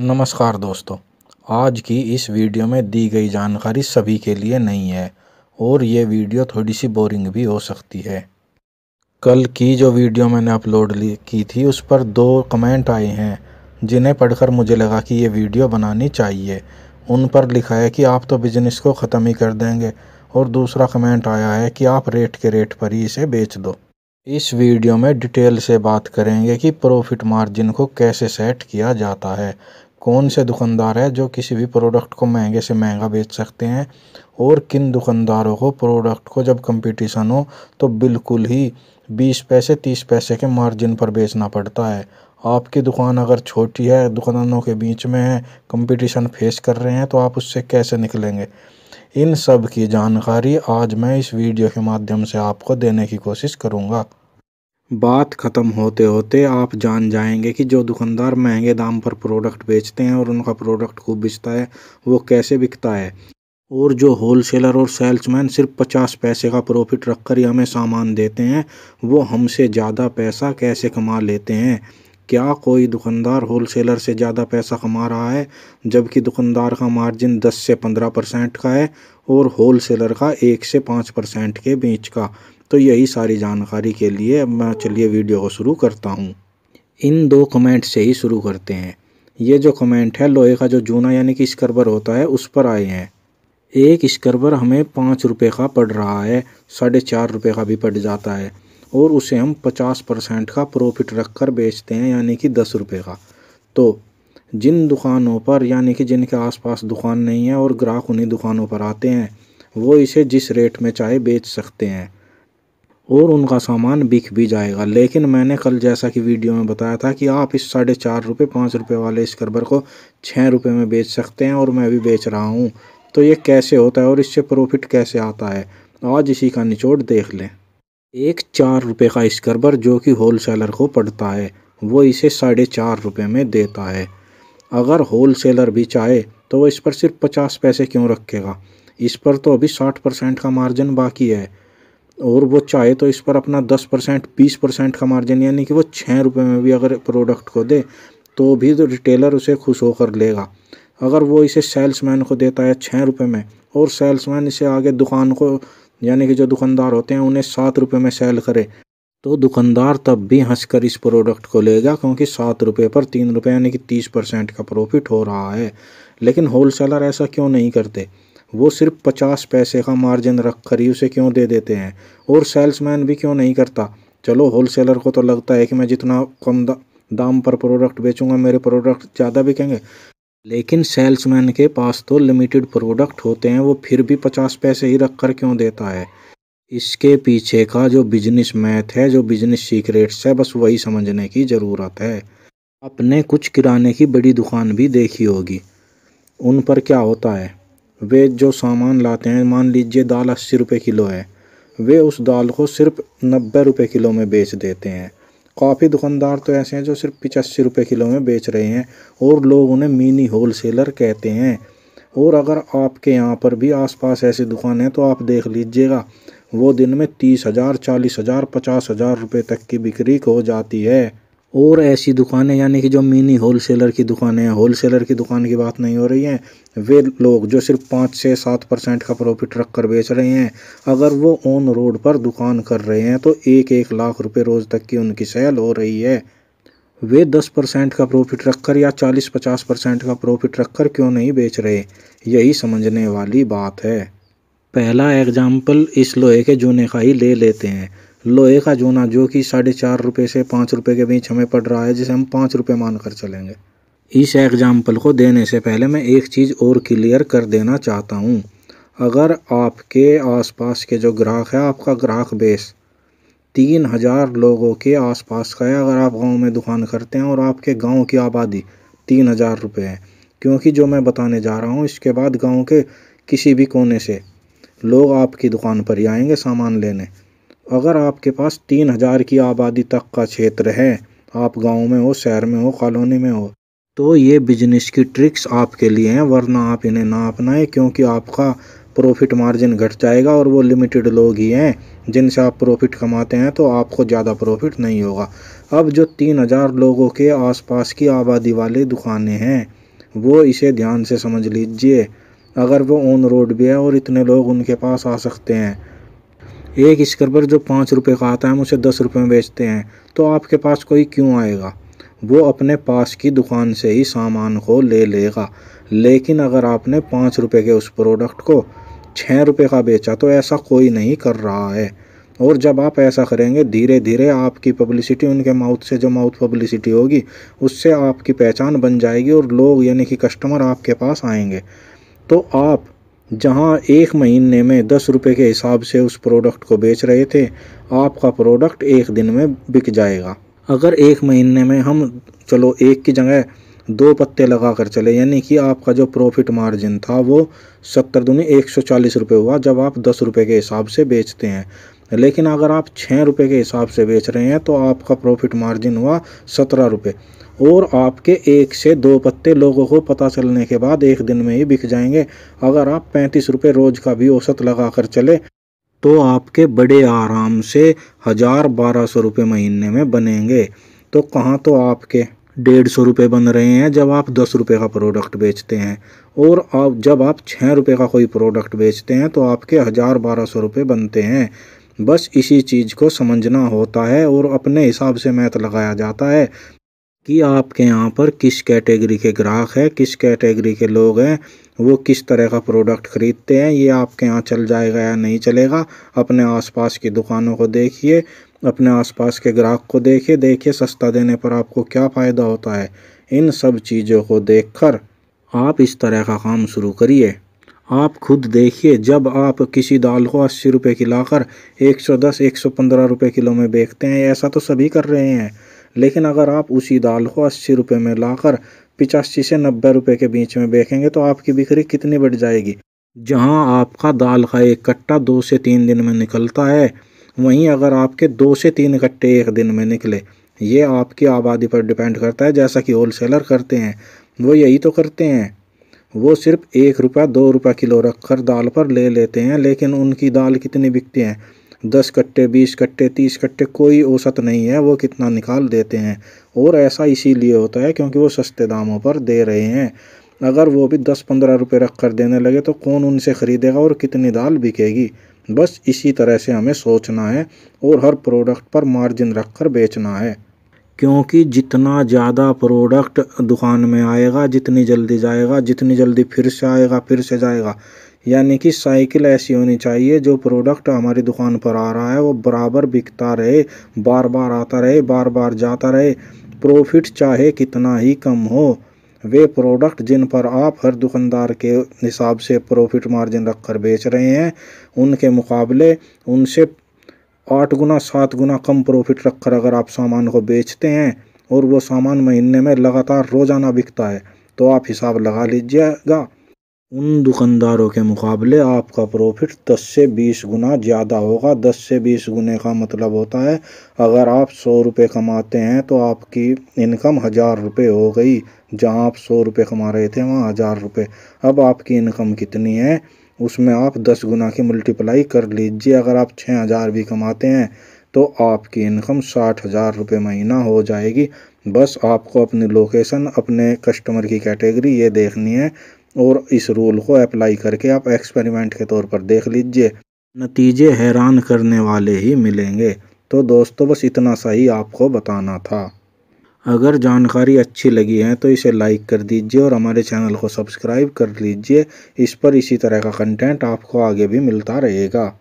नमस्कार दोस्तों आज की इस वीडियो में दी गई जानकारी सभी के लिए नहीं है और ये वीडियो थोड़ी सी बोरिंग भी हो सकती है कल की जो वीडियो मैंने अपलोड की थी उस पर दो कमेंट आए हैं जिन्हें पढ़कर मुझे लगा कि ये वीडियो बनानी चाहिए उन पर लिखा है कि आप तो बिजनेस को ख़त्म ही कर देंगे और दूसरा कमेंट आया है कि आप रेट के रेट पर ही इसे बेच दो इस वीडियो में डिटेल से बात करेंगे कि प्रॉफिट मार्जिन को कैसे सेट किया जाता है कौन से दुकानदार है जो किसी भी प्रोडक्ट को महंगे से महंगा बेच सकते हैं और किन दुकानदारों को प्रोडक्ट को जब कंपटीशन हो तो बिल्कुल ही बीस पैसे तीस पैसे के मार्जिन पर बेचना पड़ता है आपकी दुकान अगर छोटी है दुकानों के बीच में है कंपटीशन फेस कर रहे हैं तो आप उससे कैसे निकलेंगे इन सब की जानकारी आज मैं इस वीडियो के माध्यम से आपको देने की कोशिश करूँगा बात ख़त्म होते होते आप जान जाएंगे कि जो दुकानदार महंगे दाम पर प्रोडक्ट बेचते हैं और उनका प्रोडक्ट खूब बिकता है वो कैसे बिकता है और जो होलसेलर और सेल्समैन सिर्फ पचास पैसे का प्रॉफिट रखकर ही हमें सामान देते हैं वो हमसे ज़्यादा पैसा कैसे कमा लेते हैं क्या कोई दुकानदार होलसेलर से ज़्यादा पैसा कमा रहा है जबकि दुकानदार का मार्जिन 10 से 15 परसेंट का है और होलसेलर का 1 से 5 परसेंट के बीच का तो यही सारी जानकारी के लिए अब मैं चलिए वीडियो को शुरू करता हूँ इन दो कमेंट से ही शुरू करते हैं ये जो कमेंट है लोहे का जो जूना यानी कि स्क्रबर होता है उस पर आए हैं एक स्क्रबर हमें पाँच रुपये का पड़ रहा है साढ़े चार रुपये का भी पड़ जाता है और उसे हम पचास परसेंट का प्रॉफिट रख कर बेचते हैं यानी कि दस रुपये का तो जिन दुकानों पर यानी कि जिनके आसपास दुकान नहीं है और ग्राहक उन्हीं दुकानों पर आते हैं वो इसे जिस रेट में चाहे बेच सकते हैं और उनका सामान बिक भी जाएगा लेकिन मैंने कल जैसा कि वीडियो में बताया था कि आप इस साढ़े चार रुपये पाँच रुपये वाले स्क्रबर को छः रुपये में बेच सकते हैं और मैं भी बेच रहा हूँ तो ये कैसे होता है और इससे प्रॉफिट कैसे आता है आज इसी का निचोड़ देख लें एक चार रुपये का स्क्रबर जो कि होल सेलर को पड़ता है वो इसे साढ़े चार रुपये में देता है अगर होल सेलर भी चाहे तो वो इस पर सिर्फ पचास पैसे क्यों रखेगा इस पर तो अभी साठ परसेंट का मार्जिन बाकी है और वो चाहे तो इस पर अपना दस परसेंट बीस परसेंट का मार्जिन यानी कि वो छः रुपये में भी अगर प्रोडक्ट को दे तो भी तो रिटेलर उसे खुश होकर लेगा अगर वो इसे सेल्समैन को देता है छः रुपये में और सेल्समैन इसे आगे दुकान को यानी कि जो दुकानदार होते हैं उन्हें सात रुपये में सेल करे तो दुकानदार तब भी हंसकर इस प्रोडक्ट को लेगा क्योंकि सात रुपये पर तीन रुपये यानी कि तीस परसेंट का प्रॉफिट हो रहा है लेकिन होलसेलर ऐसा क्यों नहीं करते वो सिर्फ पचास पैसे का मार्जिन रख कर ही उसे क्यों दे देते हैं और सेल्समैन भी क्यों नहीं करता चलो होलसेलर को तो लगता है कि मैं जितना कम दा, दाम पर प्रोडक्ट बेचूंगा मेरे प्रोडक्ट ज़्यादा बिकेंगे लेकिन सेल्समैन के पास तो लिमिटेड प्रोडक्ट होते हैं वो फिर भी पचास पैसे ही रख कर क्यों देता है इसके पीछे का जो बिजनेस मैथ है जो बिजनेस सीक्रेट्स है बस वही समझने की ज़रूरत है आपने कुछ किराने की बड़ी दुकान भी देखी होगी उन पर क्या होता है वे जो सामान लाते हैं मान लीजिए दाल अस्सी रुपये किलो है वे उस दाल को सिर्फ नब्बे रुपये किलो में बेच देते हैं काफ़ी दुकानदार तो ऐसे हैं जो सिर्फ पिचासी रुपये किलो में बेच रहे हैं और लोग उन्हें मिनी होल सेलर कहते हैं और अगर आपके यहाँ पर भी आसपास ऐसी दुकान है तो आप देख लीजिएगा वो दिन में तीस हज़ार चालीस हज़ार पचास हज़ार रुपये तक की बिक्री हो जाती है और ऐसी दुकानें यानी कि जो मिनी होलसेलर की दुकानें हैं होलसेलर की दुकान की बात नहीं हो रही है वे लोग जो सिर्फ पाँच से सात परसेंट का प्रॉफिट रख कर बेच रहे हैं अगर वो ऑन रोड पर दुकान कर रहे हैं तो एक एक लाख रुपए रोज़ तक की उनकी सेल हो रही है वे दस परसेंट का प्रॉफिट रखकर या चालीस पचास परसेंट का प्रॉफिट रखकर क्यों नहीं बेच रहे यही समझने वाली बात है पहला एग्जाम्पल इस लोहे के जूने का ही ले लेते हैं लोहे का जूना जो कि साढ़े चार रुपये से पाँच रुपये के बीच हमें पड़ रहा है जिसे हम पाँच रुपये मानकर चलेंगे इस एग्जाम्पल को देने से पहले मैं एक चीज़ और क्लियर कर देना चाहता हूँ अगर आपके आसपास के जो ग्राहक है आपका ग्राहक बेस तीन हज़ार लोगों के आसपास का है अगर आप गांव में दुकान करते हैं और आपके गांव की आबादी तीन हज़ार रुपये है क्योंकि जो मैं बताने जा रहा हूँ इसके बाद गांव के किसी भी कोने से लोग आपकी दुकान पर ही आएंगे सामान लेने अगर आपके पास तीन हज़ार की आबादी तक का क्षेत्र है आप गांव में हो शहर में हो कॉलोनी में हो तो ये बिजनेस की ट्रिक्स आपके लिए हैं वरना आप इन्हें ना अपनाएं क्योंकि आपका प्रॉफिट मार्जिन घट जाएगा और वो लिमिटेड लोग ही हैं जिनसे आप प्रॉफिट कमाते हैं तो आपको ज़्यादा प्रॉफिट नहीं होगा अब जो तीन हज़ार लोगों के आसपास की आबादी वाली दुकानें हैं वो इसे ध्यान से समझ लीजिए अगर वो ऑन रोड भी है और इतने लोग उनके पास आ सकते हैं एक स्क्रबर जो पाँच रुपये का आता है हम उसे दस रुपये में बेचते हैं तो आपके पास कोई क्यों आएगा वो अपने पास की दुकान से ही सामान को ले लेगा लेकिन अगर आपने पाँच रुपये के उस प्रोडक्ट को छः रुपये का बेचा तो ऐसा कोई नहीं कर रहा है और जब आप ऐसा करेंगे धीरे धीरे आपकी पब्लिसिटी उनके माउथ से जो माउथ पब्लिसिटी होगी उससे आपकी पहचान बन जाएगी और लोग यानी कि कस्टमर आपके पास आएंगे तो आप जहां एक महीने में दस रुपये के हिसाब से उस प्रोडक्ट को बेच रहे थे आपका प्रोडक्ट एक दिन में बिक जाएगा अगर एक महीने में हम चलो एक की जगह दो पत्ते लगा कर चले यानी कि आपका जो प्रॉफिट मार्जिन था वो सत्तर दुनी एक सौ चालीस रुपये हुआ जब आप दस रुपये के हिसाब से बेचते हैं लेकिन अगर आप छः रुपये के हिसाब से बेच रहे हैं तो आपका प्रॉफिट मार्जिन हुआ सत्रह रुपये और आपके एक से दो पत्ते लोगों को पता चलने के बाद एक दिन में ही बिक जाएंगे अगर आप पैंतीस रुपये रोज़ का भी औसत लगा कर चले तो आपके बड़े आराम से हज़ार बारह सौ रुपये महीने में बनेंगे तो कहाँ तो आपके डेढ़ सौ रुपये बन रहे हैं जब आप दस रुपये का प्रोडक्ट बेचते हैं और आप जब आप छः रुपये का कोई प्रोडक्ट बेचते हैं तो आपके हज़ार बारह सौ रुपये बनते हैं बस इसी चीज़ को समझना होता है और अपने हिसाब से मैथ लगाया जाता है कि आपके यहाँ पर किस कैटेगरी के ग्राहक हैं किस कैटेगरी के लोग हैं वो किस तरह का प्रोडक्ट ख़रीदते हैं ये आपके यहाँ चल जाएगा या नहीं चलेगा अपने आसपास की दुकानों को देखिए अपने आसपास के ग्राहक को देखिए देखिए सस्ता देने पर आपको क्या फ़ायदा होता है इन सब चीज़ों को देखकर आप इस तरह का काम शुरू करिए आप खुद देखिए जब आप किसी दाल को अस्सी रुपये ला कर एक सौ दस एक सौ पंद्रह रुपये किलो में बेचते हैं ऐसा तो सभी कर रहे हैं लेकिन अगर आप उसी दाल को अस्सी रुपये में लाकर पिचासी से नब्बे रुपये के बीच में बेचेंगे तो आपकी बिक्री कितनी बढ़ जाएगी जहाँ आपका दाल का एक कट्टा दो से तीन दिन में निकलता है वहीं अगर आपके दो से तीन कट्टे एक दिन में निकले ये आपकी आबादी पर डिपेंड करता है जैसा कि होलसेलर करते हैं वो यही तो करते हैं वो सिर्फ एक रुपया दो रुपया किलो रखकर दाल पर ले लेते हैं लेकिन उनकी दाल कितनी बिकती है दस कट्टे बीस कट्टे तीस कट्टे कोई औसत नहीं है वो कितना निकाल देते हैं और ऐसा इसीलिए होता है क्योंकि वो सस्ते दामों पर दे रहे हैं अगर वो भी दस पंद्रह रुपये रख कर देने लगे तो कौन उनसे ख़रीदेगा और कितनी दाल बिकेगी बस इसी तरह से हमें सोचना है और हर प्रोडक्ट पर मार्जिन रख कर बेचना है क्योंकि जितना ज़्यादा प्रोडक्ट दुकान में आएगा जितनी जल्दी जाएगा जितनी जल्दी फिर से आएगा फिर से जाएगा यानी कि साइकिल ऐसी होनी चाहिए जो प्रोडक्ट हमारी दुकान पर आ रहा है वो बराबर बिकता रहे बार बार आता रहे बार बार जाता रहे प्रॉफिट चाहे कितना ही कम हो वे प्रोडक्ट जिन पर आप हर दुकानदार के हिसाब से प्रॉफिट मार्जिन रखकर बेच रहे हैं उनके मुकाबले उनसे आठ गुना सात गुना कम प्रॉफिट रखकर अगर आप सामान को बेचते हैं और वो सामान महीने में लगातार रोज़ाना बिकता है तो आप हिसाब लगा लीजिएगा उन दुकानदारों के मुकाबले आपका प्रॉफिट 10 से 20 गुना ज़्यादा होगा 10 से 20 गुने का मतलब होता है अगर आप सौ रुपये कमाते हैं तो आपकी इनकम हज़ार रुपये हो गई जहां आप सौ रुपये कमा रहे थे वहां हज़ार रुपये अब आपकी इनकम कितनी है उसमें आप दस गुना की मल्टीप्लाई कर लीजिए अगर आप छः हज़ार भी कमाते हैं तो आपकी इनकम साठ हज़ार रुपये महीना हो जाएगी बस आपको अपनी लोकेशन अपने कस्टमर की कैटेगरी ये देखनी है और इस रूल को अप्लाई करके आप एक्सपेरिमेंट के तौर पर देख लीजिए नतीजे हैरान करने वाले ही मिलेंगे तो दोस्तों बस इतना सा ही आपको बताना था अगर जानकारी अच्छी लगी है तो इसे लाइक कर दीजिए और हमारे चैनल को सब्सक्राइब कर लीजिए इस पर इसी तरह का कंटेंट आपको आगे भी मिलता रहेगा